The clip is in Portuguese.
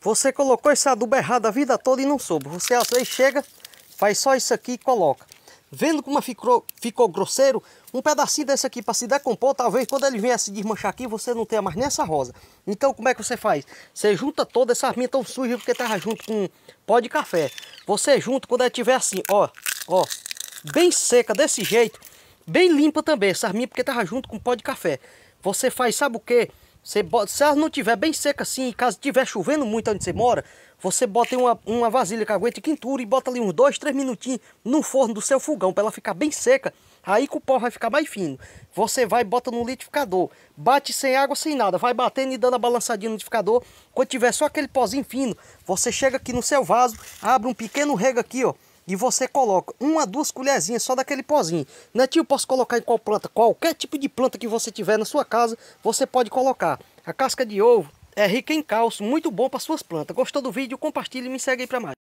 Você colocou esse adubo errado a vida toda e não soube. Você às vezes chega, faz só isso aqui e coloca. Vendo como ficou, ficou grosseiro, um pedacinho desse aqui para se decompor, talvez quando ele vier se desmanchar aqui, você não tenha mais nessa rosa. Então como é que você faz? Você junta toda essa arminha tão suja porque estava junto com pó de café. Você junta quando ela estiver assim, ó, ó, bem seca desse jeito, bem limpa também essa arminha porque estava junto com pó de café. Você faz, sabe o que? Você bota, se ela não tiver bem seca assim, caso tiver chovendo muito onde você mora, você bota uma, uma vasilha que aguente quintura e bota ali uns dois, três minutinhos no forno do seu fogão para ela ficar bem seca. Aí que o pó vai ficar mais fino. Você vai e bota no liquidificador. Bate sem água, sem nada. Vai batendo e dando a balançadinha no liquidificador. Quando tiver só aquele pozinho fino, você chega aqui no seu vaso, abre um pequeno rego aqui, ó e você coloca uma, duas colherzinhas só daquele pozinho. Né, tio? Posso colocar em qual planta? Qualquer tipo de planta que você tiver na sua casa, você pode colocar. A casca de ovo é rica em cálcio, muito bom para suas plantas. Gostou do vídeo? Compartilhe e me segue aí para mais.